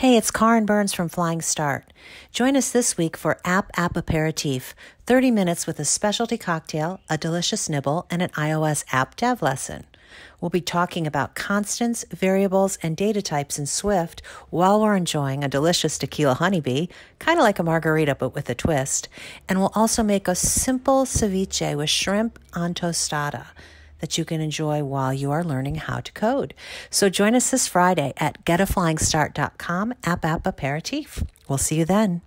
Hey, it's Karin Burns from Flying Start. Join us this week for App App Aperitif 30 minutes with a specialty cocktail, a delicious nibble, and an iOS app dev lesson. We'll be talking about constants, variables, and data types in Swift while we're enjoying a delicious tequila honeybee, kind of like a margarita but with a twist. And we'll also make a simple ceviche with shrimp on tostada that you can enjoy while you are learning how to code. So join us this Friday at getaflyingstart.com, app app aperitif. We'll see you then.